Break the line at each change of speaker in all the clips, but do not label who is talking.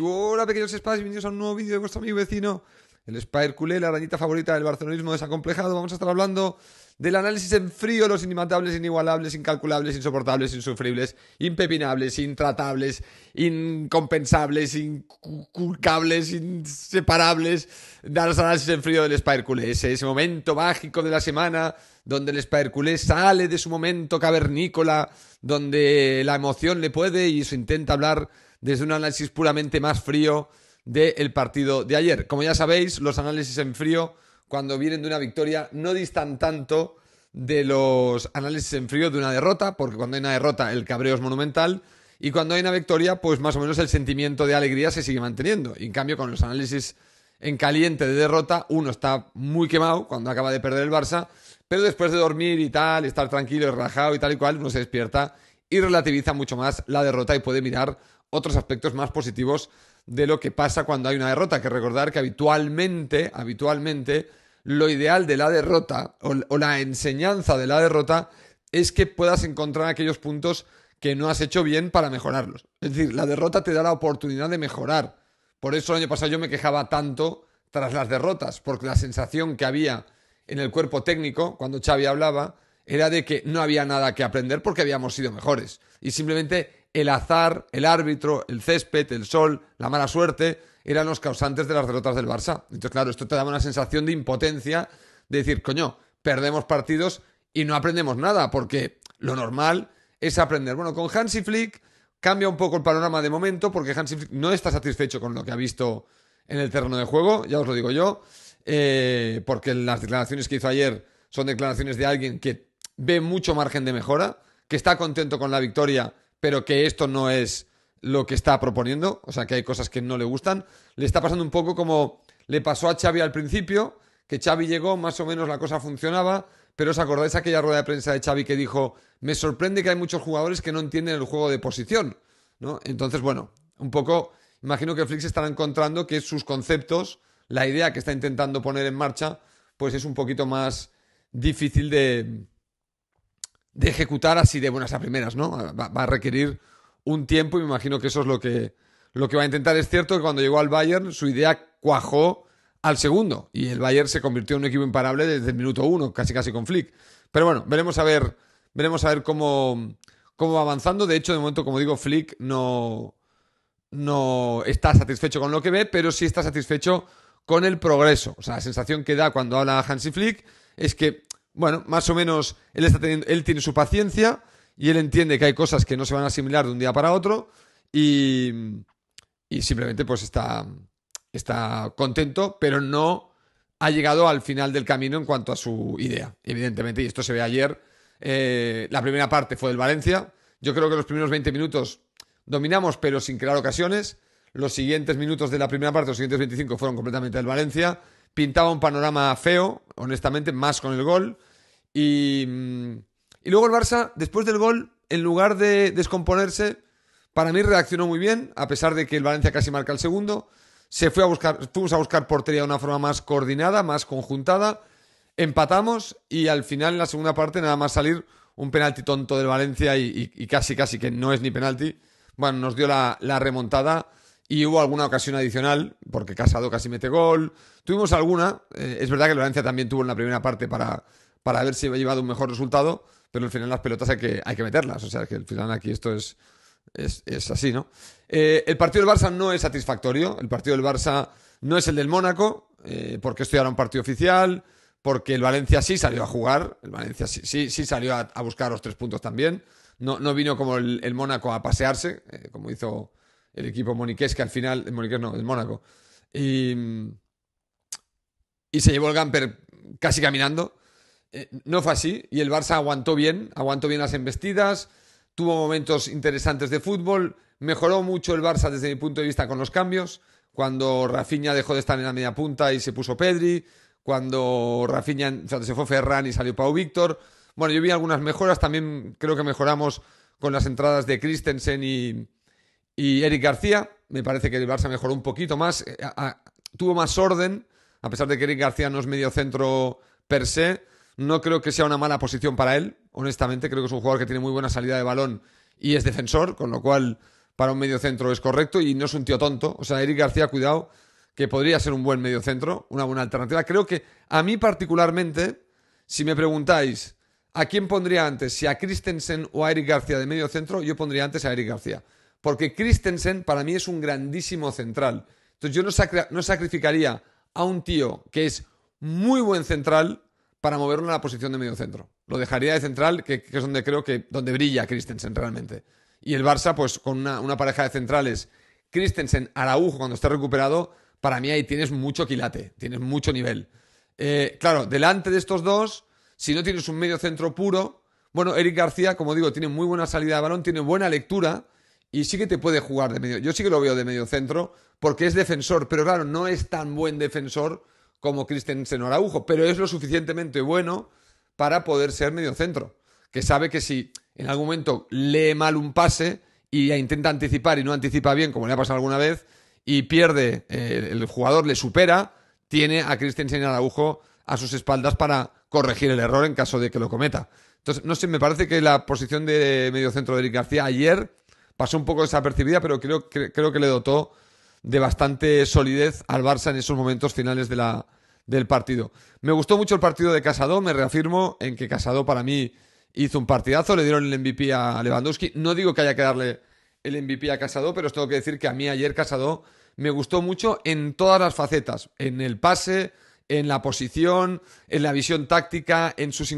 Hola pequeños espacios, bienvenidos a un nuevo vídeo de vuestro amigo vecino el Spire la arañita favorita del barcelonismo desacomplejado. Vamos a estar hablando del análisis en frío, los inimatables, inigualables, incalculables, insoportables, insufribles, impepinables, intratables, incompensables, inculcables, inseparables. Dar los análisis en frío del Spire ese, momento mágico de la semana donde el Hércules sale de su momento cavernícola, donde la emoción le puede y se intenta hablar desde un análisis puramente más frío del partido de ayer. Como ya sabéis, los análisis en frío, cuando vienen de una victoria, no distan tanto de los análisis en frío de una derrota, porque cuando hay una derrota el cabreo es monumental, y cuando hay una victoria, pues más o menos el sentimiento de alegría se sigue manteniendo. en cambio, con los análisis en caliente de derrota, uno está muy quemado cuando acaba de perder el Barça, pero después de dormir y tal, estar tranquilo y relajado y tal y cual, uno se despierta y relativiza mucho más la derrota y puede mirar otros aspectos más positivos de lo que pasa cuando hay una derrota. Que recordar que habitualmente, habitualmente, lo ideal de la derrota o, o la enseñanza de la derrota es que puedas encontrar aquellos puntos que no has hecho bien para mejorarlos. Es decir, la derrota te da la oportunidad de mejorar. Por eso el año pasado yo me quejaba tanto tras las derrotas, porque la sensación que había en el cuerpo técnico, cuando Xavi hablaba, era de que no había nada que aprender porque habíamos sido mejores. Y simplemente el azar, el árbitro, el césped, el sol, la mala suerte, eran los causantes de las derrotas del Barça. Entonces, claro, esto te da una sensación de impotencia, de decir, coño, perdemos partidos y no aprendemos nada, porque lo normal es aprender. Bueno, con Hansi Flick cambia un poco el panorama de momento, porque Hansi Flick no está satisfecho con lo que ha visto en el terreno de juego, ya os lo digo yo, eh, porque las declaraciones que hizo ayer son declaraciones de alguien que ve mucho margen de mejora, que está contento con la victoria, pero que esto no es lo que está proponiendo, o sea que hay cosas que no le gustan. Le está pasando un poco como le pasó a Xavi al principio, que Xavi llegó, más o menos la cosa funcionaba, pero os acordáis aquella rueda de prensa de Xavi que dijo, me sorprende que hay muchos jugadores que no entienden el juego de posición, ¿no? Entonces, bueno, un poco, imagino que Flix estará encontrando que sus conceptos, la idea que está intentando poner en marcha, pues es un poquito más difícil de, de ejecutar así de buenas a primeras, ¿no? Va, a requerir un tiempo y me imagino que eso es lo que, lo que va a intentar. Es cierto que cuando llegó al Bayern su idea cuajó al segundo y el Bayern se convirtió en un equipo imparable desde el minuto uno, casi casi con Flick. Pero bueno, veremos a ver, veremos a ver cómo, cómo va avanzando. De hecho, de momento, como digo, Flick no, no está satisfecho con lo que ve, pero sí está satisfecho con el progreso. O sea, la sensación que da cuando habla Hansi Flick es que bueno, más o menos él, está teniendo, él tiene su paciencia y él entiende que hay cosas que no se van a asimilar de un día para otro y, simplemente pues está, contento, pero no ha llegado al final del camino en cuanto a su idea, evidentemente, y esto se ve ayer. Eh, la primera parte fue del Valencia, yo creo que los primeros 20 minutos dominamos pero sin crear ocasiones, los siguientes minutos de la primera parte, los siguientes 25 fueron completamente del Valencia, pintaba un panorama feo, honestamente, más con el gol. Mm, y, luego el Barça, después del gol, en lugar de descomponerse, para mí reaccionó muy bien, a pesar de que el Valencia casi marca el segundo. Se fue a buscar, fuimos a buscar portería de una forma más coordinada, más conjuntada. Empatamos y al final, en la segunda parte, nada más salir un penalti tonto del Valencia y, casi, casi que no es ni penalti. Bueno, nos dio la, remontada y hubo alguna ocasión adicional, porque Casado casi mete gol. Tuvimos alguna. Eh, es verdad que el Valencia también tuvo en la primera parte para, para ver si ha llevado un mejor resultado, pero al final las pelotas hay que, hay que meterlas. O sea, que al final aquí esto es, es, es así, ¿no? Eh, el partido del Barça no es satisfactorio. El partido del Barça no es el del Mónaco, eh, porque esto ya era un partido oficial, porque el Valencia sí salió a jugar, el Valencia sí, sí, salió a, buscar los tres puntos también. No, no vino como el, Mónaco a pasearse, eh, como hizo el equipo Moniques, que al final, el moniqués no, el Mónaco. Y, y se llevó el Gamper casi caminando, eh, no fue así y el Barça aguantó bien, aguantó bien las embestidas, tuvo momentos interesantes de fútbol, mejoró mucho el Barça desde mi punto de vista con los cambios, cuando Rafinha dejó de estar en la media punta y se puso Pedri, cuando Rafinha se fue Ferran y salió Pau Víctor. Bueno, yo vi algunas mejoras, también creo que mejoramos con las entradas de Christensen y, Eric García. Me parece que el Barça mejoró un poquito más, eh, tuvo más orden, a pesar de que Eric García no es medio centro per se no creo que sea una mala posición para él, honestamente. Creo que es un jugador que tiene muy buena salida de balón y es defensor, con lo cual para un medio centro es correcto y no es un tío tonto. O sea, Eric García, cuidado, que podría ser un buen medio centro, una buena alternativa. Creo que a mí particularmente, si me preguntáis a quién pondría antes, si a Christensen o a Eric García de medio centro, yo pondría antes a Eric García. Porque Christensen para mí es un grandísimo central. Entonces yo no, no sacrificaría a un tío que es muy buen central para moverlo a la posición de medio centro. Lo dejaría de central, que, es donde creo que donde brilla Christensen realmente. Y el Barça, pues con una, pareja de centrales, Christensen, Araujo, cuando está recuperado, para mí ahí tienes mucho quilate, tienes mucho nivel. Eh, claro, delante de estos dos, si no tienes un medio centro puro, bueno, Eric García, como digo, tiene muy buena salida de balón, tiene buena lectura y sí que te puede jugar de medio. Yo sí que lo veo de medio centro porque es defensor, pero claro, no es tan buen defensor como Christensen o Araujo, pero es lo suficientemente bueno para poder ser mediocentro. Que sabe que si en algún momento lee mal un pase y intenta anticipar y no anticipa bien, como le ha pasado alguna vez, y pierde, eh, el jugador le supera, tiene a Christensen y Araujo a sus espaldas para corregir el error en caso de que lo cometa. Entonces, no sé, me parece que la posición de mediocentro de Eric García ayer pasó un poco desapercibida, pero creo, creo que le dotó de bastante solidez al Barça en esos momentos finales del partido. Me gustó mucho el partido de Casado, me reafirmo en que Casado para mí hizo un partidazo, le dieron el MVP a Lewandowski. No digo que haya que darle el MVP a Casado, pero os tengo que decir que a mí ayer Casado me gustó mucho en todas las facetas, en el pase, en la posición, en la visión táctica, en sus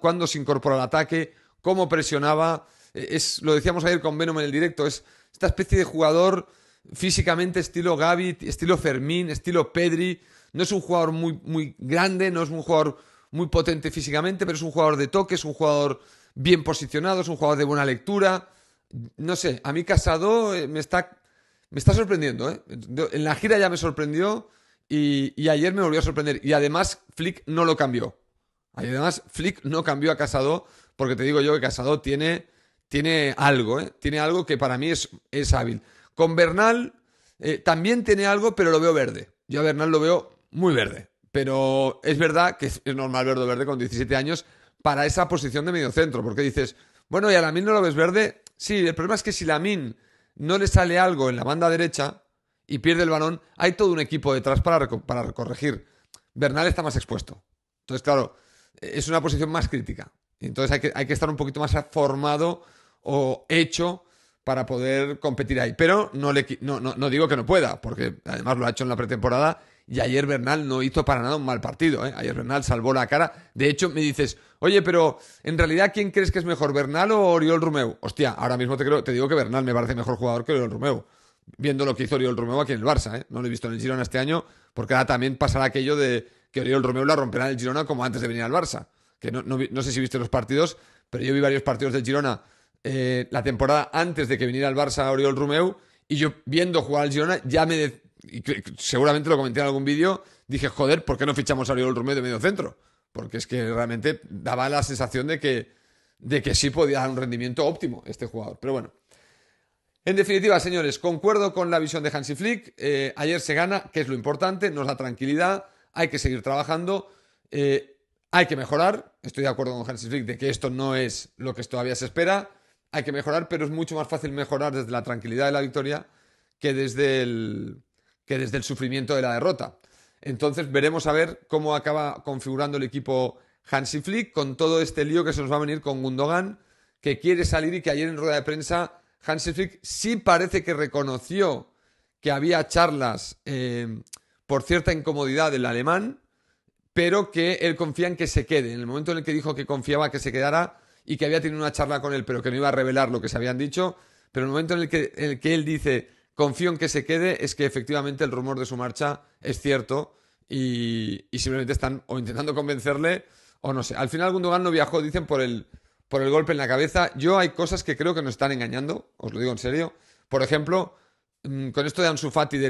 cuando, se incorporó al ataque, cómo presionaba. E-, es, lo decíamos ayer con Venom en el directo, es esta especie de jugador físicamente estilo Gaby, estilo Fermín, estilo Pedri. No es un jugador muy, muy grande, no es un jugador muy potente físicamente, pero es un jugador de toque, es un jugador bien posicionado, es un jugador de buena lectura. No sé, a mí Casado eh, me está, me está sorprendiendo. ¿eh? En la gira ya me sorprendió y, y, ayer me volvió a sorprender. Y además Flick no lo cambió. Y además Flick no cambió a Casado porque te digo yo que Casado tiene, tiene algo, ¿eh? tiene algo que para mí es, es hábil. Con Bernal eh, también tiene algo, pero lo veo verde. Yo a Bernal lo veo muy verde. Pero es verdad que es normal verlo verde con 17 años para esa posición de medio centro. Porque dices, bueno, y a Lamin no lo ves verde. Sí, el problema es que si Lamin no le sale algo en la banda derecha y pierde el balón, hay todo un equipo detrás para, para corregir. Bernal está más expuesto. Entonces, claro, es una posición más crítica. Entonces hay que, hay que estar un poquito más formado o hecho para poder competir ahí. Pero no, le, no, no, digo que no pueda, porque además lo ha hecho en la pretemporada y ayer Bernal no hizo para nada un mal partido. ¿eh? Ayer Bernal salvó la cara. De hecho, me dices, oye, pero en realidad, ¿quién crees que es mejor, Bernal o Oriol Romeu? Hostia, ahora mismo te, creo, te digo que Bernal me parece mejor jugador que Oriol Romeu. Viendo lo que hizo Oriol Romeu aquí en el Barça, ¿eh? no lo he visto en el Girona este año, porque ahora también pasará aquello de que Oriol Romeu la romperá en el Girona como antes de venir al Barça. Que no, no sé si viste los partidos, pero yo vi varios partidos del Girona eh, la temporada antes de que viniera al Barça Oriol Romeu y yo viendo jugar al Girona ya me... Y seguramente lo comenté en algún vídeo, dije, joder, ¿por qué no fichamos a Oriol Romeu de medio centro? Porque es que realmente daba la sensación de que, de que sí podía dar un rendimiento óptimo este jugador. Pero bueno. En definitiva, señores, concuerdo con la visión de Hansi Flick. Eh, ayer se gana, que es lo importante, no es la tranquilidad, hay que seguir trabajando, eh, hay que mejorar. Estoy de acuerdo con Hansi Flick de que esto no es lo que todavía se espera hay que mejorar, pero es mucho más fácil mejorar desde la tranquilidad de la victoria que desde el, que desde el sufrimiento de la derrota. Entonces veremos a ver cómo acaba configurando el equipo Hansi Flick con todo este lío que se nos va a venir con Gundogan, que quiere salir y que ayer en rueda de prensa Hansi Flick sí parece que reconoció que había charlas em, por cierta incomodidad del alemán, pero que él confía en que se quede. En el momento en el que dijo que confiaba que se quedara, y que había tenido una charla con él, pero que no iba a revelar lo que se habían dicho. Pero el momento en el que, en el que él dice, confío en que se quede, es que efectivamente el rumor de su marcha es cierto y, simplemente están o intentando convencerle o no sé. Al final Gundogan no viajó, dicen, por el, por el golpe en la cabeza. Yo hay cosas que creo que nos están engañando, os lo digo en serio. Por ejemplo, mm, con esto de Ansu Fati, de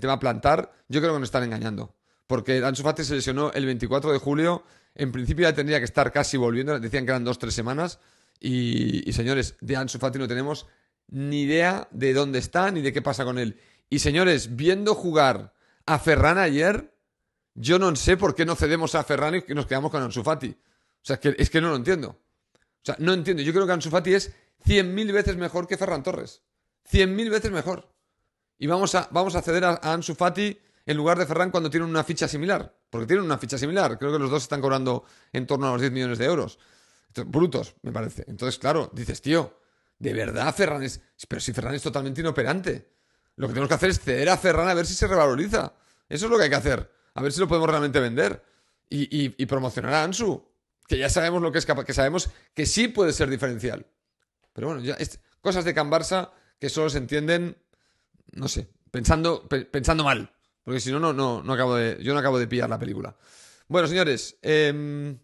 tema plantar, yo creo que nos están engañando porque Ansu Fati se lesionó el 24 de julio. En principio ya tendría que estar casi volviendo, decían que eran dos tres semanas. Y, señores, de Ansu Fati no tenemos ni idea de dónde está ni de qué pasa con él. Y señores, viendo jugar a Ferran ayer, yo no sé por qué no cedemos a Ferran y nos quedamos con Ansu Fati. O sea, es que, es que no lo entiendo. O sea, no entiendo. Yo creo que Ansu Fati es 100.000 veces mejor que Ferran Torres. 100.000 veces mejor. Y vamos a, vamos a ceder a, a Ansu Fati en lugar de Ferran cuando tienen una ficha similar. Porque tienen una ficha similar. Creo que los dos están cobrando en torno a los 10 millones de euros. brutos, me parece. Entonces, claro, dices, tío, de verdad Ferran es. Pero si Ferran es totalmente inoperante. Lo que tenemos que hacer es ceder a Ferran a ver si se revaloriza. Eso es lo que hay que hacer. A ver si lo podemos realmente vender. Y, promocionar a Ansu. Que ya sabemos lo que es capaz. Que sabemos que sí puede ser diferencial. Pero bueno, ya cosas de Can Barça que solo se entienden, no sé, pensando, pensando mal. Porque si no, no, no, no acabo de, yo no acabo de pillar la película. Bueno, señores, em,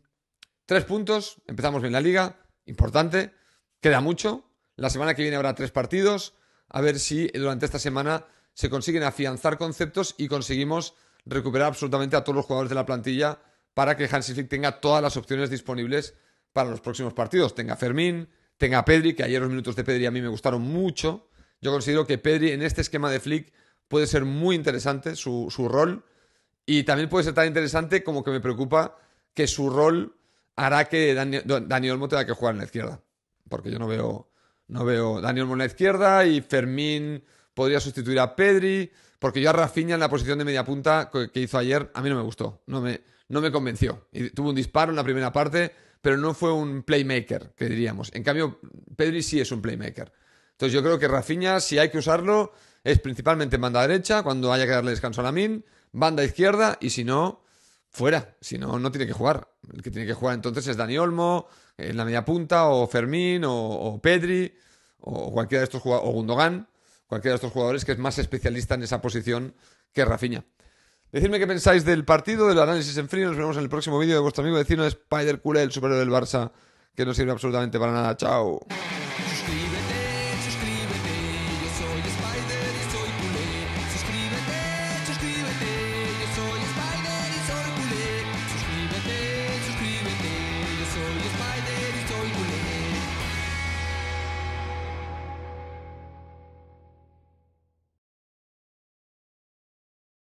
tres puntos. Empezamos bien la liga. Importante. Queda mucho. La semana que viene habrá tres partidos. A ver si durante esta semana se consiguen afianzar conceptos y conseguimos recuperar absolutamente a todos los jugadores de la plantilla para que Hansi Flick tenga todas las opciones disponibles para los próximos partidos. Tenga Fermín, tenga Pedri, que ayer los minutos de Pedri a mí me gustaron mucho. Yo considero que Pedri en este esquema de Flick puede ser muy interesante su, rol y también puede ser tan interesante como que me preocupa que su rol hará que Daniel Daniel tenga que jugar en la izquierda. Porque yo no veo, no veo Daniel en la izquierda y Fermín podría sustituir a Pedri. Porque yo a Rafinha en la posición de media punta que hizo ayer, a mí no me gustó. No me, no me convenció. Y tuvo un disparo en la primera parte, pero no fue un playmaker, que diríamos. En cambio, Pedri sí es un playmaker. Entonces yo creo que Rafinha, si hay que usarlo, es principalmente en banda derecha, cuando haya que darle descanso a min, banda izquierda, y si no, fuera. Si no, no tiene que jugar. El que tiene que jugar entonces es Dani Olmo, en la media punta, o Fermín, o, Pedri, o cualquiera de estos jugadores, o Gundogan, cualquiera de estos jugadores que es más especialista en esa posición que Rafinha. Decidme qué pensáis del partido, del análisis en frío. Nos vemos en el próximo vídeo de vuestro amigo vecino Spider Cule, el superhéroe del Barça, que no sirve absolutamente para nada. Chao.